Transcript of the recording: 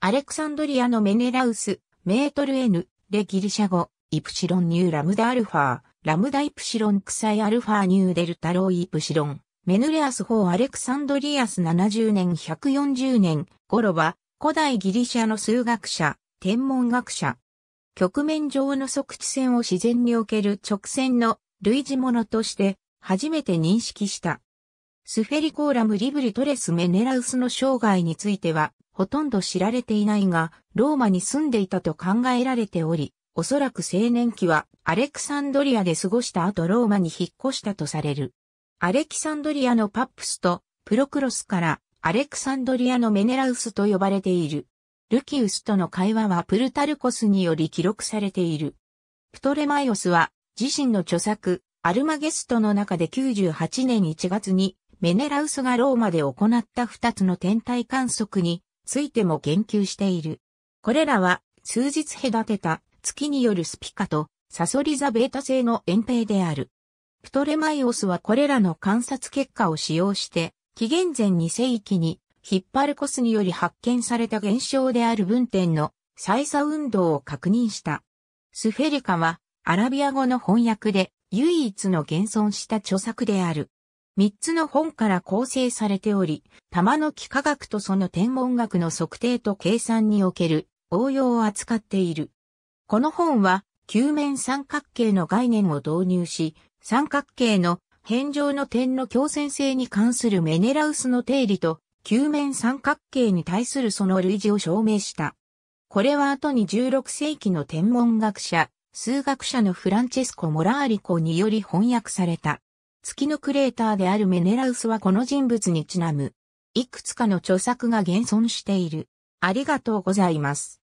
アレクサンドリアのメネラウス、メートル N、レギリシャ語、イプシロンニューラムダアルファ、ラムダイプシロンクサイアルファニューデルタロイプシロン、メヌレアス法アレクサンドリアス70年140年頃は、古代ギリシャの数学者、天文学者。局面上の測地線を自然における直線の類似物として、初めて認識した。スフェリコーラムリブリトレスメネラウスの生涯については、ほとんど知られていないが、ローマに住んでいたと考えられており、おそらく青年期はアレクサンドリアで過ごした後ローマに引っ越したとされる。アレキサンドリアのパップスとプロクロスからアレクサンドリアのメネラウスと呼ばれている。ルキウスとの会話はプルタルコスにより記録されている。プトレマイオスは自身の著作アルマゲストの中で98年1月にメネラウスがローマで行った2つの天体観測についても言及している。これらは数日隔てた月によるスピカとサソリ座ベータ星の遠平である。プトレマイオスはこれらの観察結果を使用して、紀元前2世紀にヒッパルコスにより発見された現象である分点の再差運動を確認した。スフェリカはアラビア語の翻訳で唯一の現存した著作である。3つの本から構成されており、玉の木科学とその天文学の測定と計算における応用を扱っている。この本は、球面三角形の概念を導入し、三角形の辺上の点の強線性に関するメネラウスの定理と、球面三角形に対するその類似を証明した。これは後に16世紀の天文学者、数学者のフランチェスコ・モラーリコにより翻訳された。月のクレーターであるメネラウスはこの人物にちなむ。いくつかの著作が現存している。ありがとうございます。